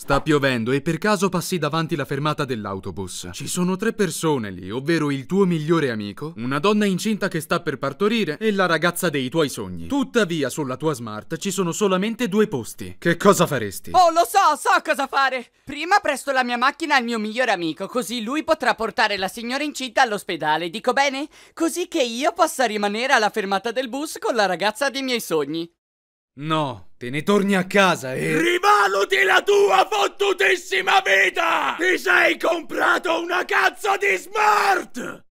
Sta piovendo e per caso passi davanti la fermata dell'autobus. Ci sono tre persone lì, ovvero il tuo migliore amico, una donna incinta che sta per partorire e la ragazza dei tuoi sogni. Tuttavia, sulla tua smart ci sono solamente due posti. Che cosa faresti? Oh, lo so, so cosa fare! Prima presto la mia macchina al mio migliore amico, così lui potrà portare la signora incinta all'ospedale, dico bene? Così che io possa rimanere alla fermata del bus con la ragazza dei miei sogni. No, te ne torni a casa e... Rivaluti la tua fottutissima vita! Ti sei comprato una cazzo di smart!